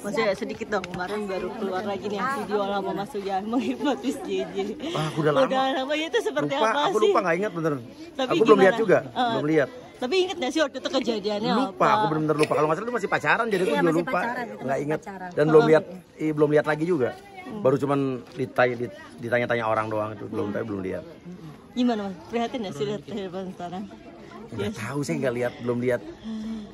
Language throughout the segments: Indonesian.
masih ya, sedikit dong kemarin baru keluar lagi nih video lama Mas Ujan menghipnotis JJ. Wah, udah lama. Udah lama ya itu seperti lupa, apa aku sih? Aku lupa gak ingat bener. Tapi aku belum lihat juga, uh, belum lihat. Tapi inget gak sih waktu itu kejadiannya lupa, apa? aku benar-benar lupa. Kalau masalah itu masih pacaran, jadi aku iya, juga lupa, gak inget pacaran. dan oh, belum lihat, eh, belum lihat lagi juga. Hmm. Baru cuman ditanya, tanya orang doang itu belum, hmm. tapi belum lihat. Gimana mas? Prihatin ya sih lihat sekarang? nggak tahu saya nggak lihat belum lihat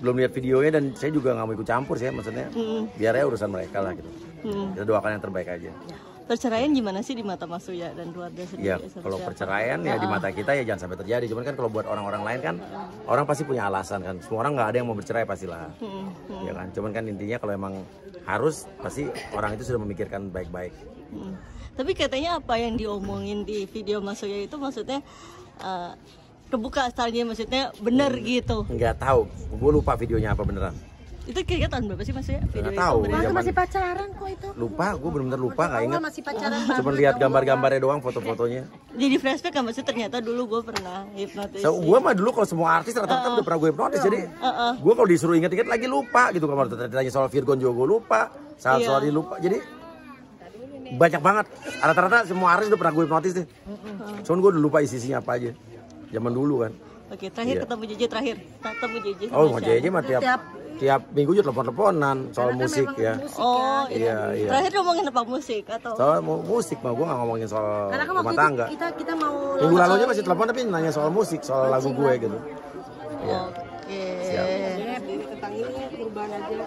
belum lihat videonya dan saya juga nggak mau ikut campur sih maksudnya hmm. biar ya urusan mereka lah gitu hmm. kita doakan yang terbaik aja perceraian gimana sih di mata Mas Uya dan keluarga sendiri? Ya, kalau perceraian ya di ah, ah. mata kita ya jangan sampai terjadi. Cuman kan kalau buat orang-orang lain kan orang pasti punya alasan kan. Semua orang nggak ada yang mau bercerai pastilah. lah hmm, hmm. Ya kan. Cuman kan intinya kalau emang harus pasti orang itu sudah memikirkan baik-baik. Hmm. Tapi katanya apa yang diomongin di video Mas Uya itu maksudnya eh, kebuka stylenya maksudnya bener hmm, gitu nggak tahu gue lupa videonya apa beneran itu kira-kira tahun berapa sih maksudnya video nggak tahu itu masih pacaran kok itu lupa gue bener-bener lupa nggak ingat masih pacaran cuma lihat gambar-gambarnya doang foto-fotonya jadi flashback kan maksudnya ternyata dulu gue pernah hipnotis so, gue mah dulu kalau semua artis rata-rata uh, udah pernah gue hipnotis jadi uh, uh. gue kalau disuruh inget-inget lagi lupa gitu kalau ditanya soal Virgon juga gue lupa soal yeah. lupa jadi banyak banget rata-rata semua artis udah pernah gue hipnotis deh cuman gue udah lupa isi-isinya apa aja zaman dulu kan. Oke, terakhir iya. ketemu JJ terakhir. Ketemu JJ. Oh, JJ mah tiap tiap, tiap minggu juga telepon-teleponan soal Karena musik ya. Musik, oh, ya. iya, iya. Terakhir ngomongin apa musik atau? Soal mu musik mah gua gak ngomongin soal Karena kan rumah tangga. Kita kita mau Minggu lalu aja masih telepon tapi nanya soal musik, soal lagu gue gitu. Iya. Oke. Siap. Tentang ini perubahan aja.